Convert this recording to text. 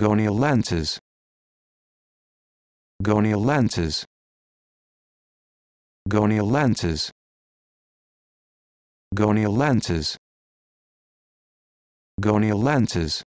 Gonio lenses. Gonio lenses. Gonio lenses. lenses. lenses.